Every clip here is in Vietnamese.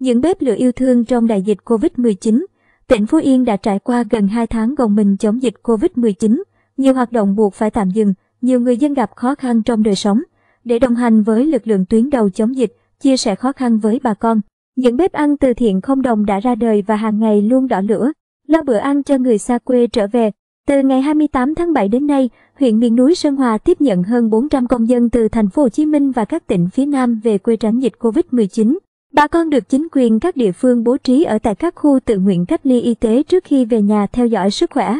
Những bếp lửa yêu thương trong đại dịch Covid-19, tỉnh Phú Yên đã trải qua gần 2 tháng gồng mình chống dịch Covid-19, nhiều hoạt động buộc phải tạm dừng, nhiều người dân gặp khó khăn trong đời sống. Để đồng hành với lực lượng tuyến đầu chống dịch, chia sẻ khó khăn với bà con, những bếp ăn từ thiện không đồng đã ra đời và hàng ngày luôn đỏ lửa, lo bữa ăn cho người xa quê trở về. Từ ngày 28 tháng 7 đến nay, huyện miền núi Sơn Hòa tiếp nhận hơn 400 công dân từ thành phố Hồ Chí Minh và các tỉnh phía Nam về quê tránh dịch Covid-19. Bà con được chính quyền các địa phương bố trí ở tại các khu tự nguyện cách ly y tế trước khi về nhà theo dõi sức khỏe.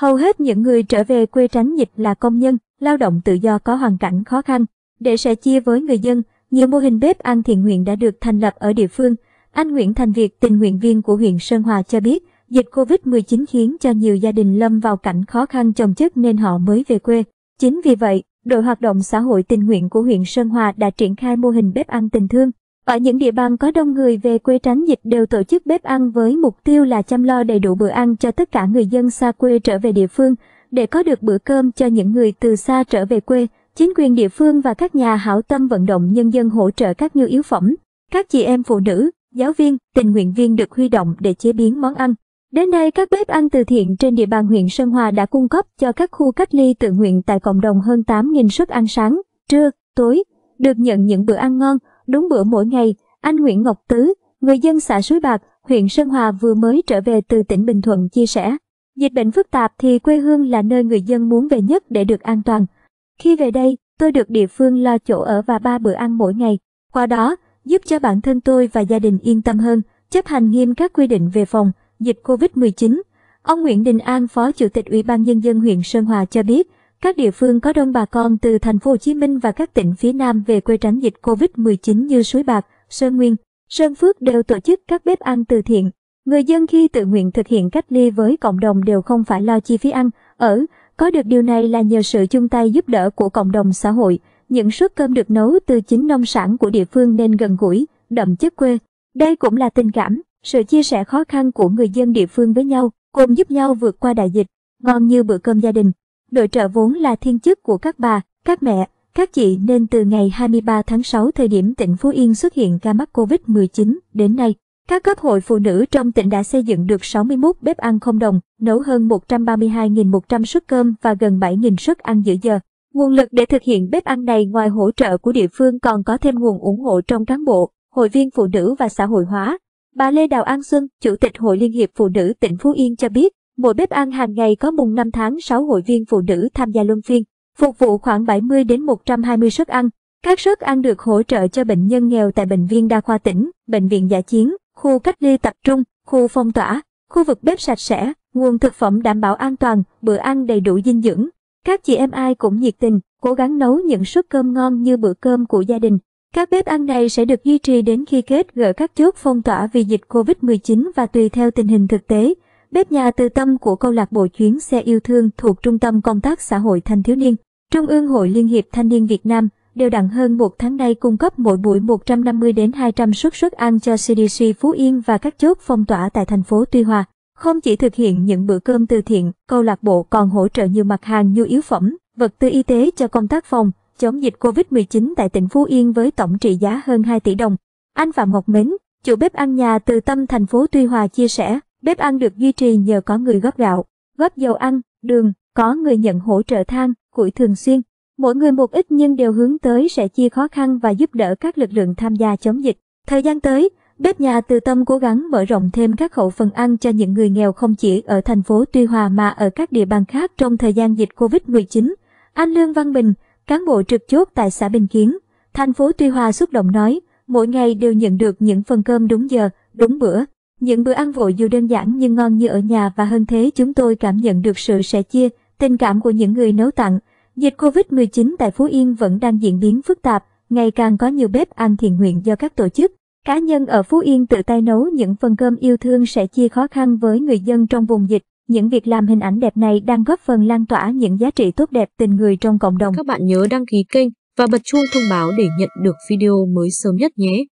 Hầu hết những người trở về quê tránh dịch là công nhân, lao động tự do có hoàn cảnh khó khăn. Để sẻ chia với người dân, nhiều mô hình bếp ăn thiện nguyện đã được thành lập ở địa phương. Anh Nguyễn Thành Việt, tình nguyện viên của huyện Sơn Hòa cho biết, dịch Covid-19 khiến cho nhiều gia đình lâm vào cảnh khó khăn chồng chất nên họ mới về quê. Chính vì vậy, đội hoạt động xã hội tình nguyện của huyện Sơn Hòa đã triển khai mô hình bếp ăn tình thương. Ở những địa bàn có đông người về quê tránh dịch đều tổ chức bếp ăn với mục tiêu là chăm lo đầy đủ bữa ăn cho tất cả người dân xa quê trở về địa phương. Để có được bữa cơm cho những người từ xa trở về quê, chính quyền địa phương và các nhà hảo tâm vận động nhân dân hỗ trợ các nhu yếu phẩm. Các chị em phụ nữ, giáo viên, tình nguyện viên được huy động để chế biến món ăn. Đến nay, các bếp ăn từ thiện trên địa bàn huyện Sơn Hòa đã cung cấp cho các khu cách ly tự nguyện tại cộng đồng hơn 8.000 suất ăn sáng, trưa, tối, được nhận những bữa ăn ngon, đúng bữa mỗi ngày, anh Nguyễn Ngọc Tứ, người dân xã Suối Bạc, huyện Sơn Hòa vừa mới trở về từ tỉnh Bình Thuận chia sẻ. Dịch bệnh phức tạp thì quê hương là nơi người dân muốn về nhất để được an toàn. Khi về đây, tôi được địa phương lo chỗ ở và ba bữa ăn mỗi ngày. Qua đó, giúp cho bản thân tôi và gia đình yên tâm hơn, chấp hành nghiêm các quy định về phòng, dịch COVID-19. Ông Nguyễn Đình An, Phó Chủ tịch Ủy ban Nhân dân huyện Sơn Hòa cho biết, các địa phương có đông bà con từ thành phố Hồ Chí Minh và các tỉnh phía Nam về quê tránh dịch Covid-19 như Suối Bạc, Sơn Nguyên, Sơn Phước đều tổ chức các bếp ăn từ thiện. Người dân khi tự nguyện thực hiện cách ly với cộng đồng đều không phải lo chi phí ăn, ở. Có được điều này là nhờ sự chung tay giúp đỡ của cộng đồng xã hội. Những suất cơm được nấu từ chính nông sản của địa phương nên gần gũi, đậm chất quê. Đây cũng là tình cảm, sự chia sẻ khó khăn của người dân địa phương với nhau, cùng giúp nhau vượt qua đại dịch, ngon như bữa cơm gia đình. Nội trợ vốn là thiên chức của các bà, các mẹ, các chị nên từ ngày 23 tháng 6 thời điểm tỉnh Phú Yên xuất hiện ca mắc COVID-19 đến nay, các cấp hội phụ nữ trong tỉnh đã xây dựng được 61 bếp ăn không đồng, nấu hơn 132.100 suất cơm và gần 7.000 suất ăn giữa giờ. Nguồn lực để thực hiện bếp ăn này ngoài hỗ trợ của địa phương còn có thêm nguồn ủng hộ trong cán bộ, hội viên phụ nữ và xã hội hóa. Bà Lê Đào An Xuân, Chủ tịch Hội Liên hiệp Phụ nữ tỉnh Phú Yên cho biết, Mỗi bếp ăn hàng ngày có mùng 5 tháng 6 hội viên phụ nữ tham gia luân phiên, phục vụ khoảng 70 đến 120 suất ăn. Các suất ăn được hỗ trợ cho bệnh nhân nghèo tại bệnh viện đa khoa tỉnh, bệnh viện giả chiến, khu cách ly tập trung, khu phong tỏa, khu vực bếp sạch sẽ, nguồn thực phẩm đảm bảo an toàn, bữa ăn đầy đủ dinh dưỡng. Các chị em ai cũng nhiệt tình, cố gắng nấu những suất cơm ngon như bữa cơm của gia đình. Các bếp ăn này sẽ được duy trì đến khi kết gỡ các chốt phong tỏa vì dịch COVID-19 và tùy theo tình hình thực tế Bếp nhà từ tâm của câu lạc bộ chuyến xe yêu thương thuộc Trung tâm Công tác Xã hội Thanh Thiếu Niên, Trung ương Hội Liên hiệp Thanh niên Việt Nam, đều đặn hơn một tháng nay cung cấp mỗi buổi 150 đến 200 suất suất ăn cho CDC Phú Yên và các chốt phong tỏa tại thành phố Tuy Hòa. Không chỉ thực hiện những bữa cơm từ thiện, câu lạc bộ còn hỗ trợ nhiều mặt hàng nhu yếu phẩm, vật tư y tế cho công tác phòng, chống dịch COVID-19 tại tỉnh Phú Yên với tổng trị giá hơn 2 tỷ đồng. Anh Phạm Ngọc Mến, chủ bếp ăn nhà từ tâm thành phố Tuy Hòa chia sẻ, Bếp ăn được duy trì nhờ có người góp gạo, góp dầu ăn, đường, có người nhận hỗ trợ than, củi thường xuyên. Mỗi người một ít nhưng đều hướng tới sẽ chia khó khăn và giúp đỡ các lực lượng tham gia chống dịch. Thời gian tới, bếp nhà từ tâm cố gắng mở rộng thêm các khẩu phần ăn cho những người nghèo không chỉ ở thành phố Tuy Hòa mà ở các địa bàn khác trong thời gian dịch Covid-19. Anh Lương Văn Bình, cán bộ trực chốt tại xã Bình Kiến, thành phố Tuy Hòa xúc động nói, mỗi ngày đều nhận được những phần cơm đúng giờ, đúng bữa. Những bữa ăn vội dù đơn giản nhưng ngon như ở nhà và hơn thế chúng tôi cảm nhận được sự sẻ chia, tình cảm của những người nấu tặng. Dịch Covid-19 tại Phú Yên vẫn đang diễn biến phức tạp, ngày càng có nhiều bếp ăn thiện nguyện do các tổ chức, cá nhân ở Phú Yên tự tay nấu những phần cơm yêu thương sẽ chia khó khăn với người dân trong vùng dịch. Những việc làm hình ảnh đẹp này đang góp phần lan tỏa những giá trị tốt đẹp tình người trong cộng đồng. Các bạn nhớ đăng ký kênh và bật chuông thông báo để nhận được video mới sớm nhất nhé.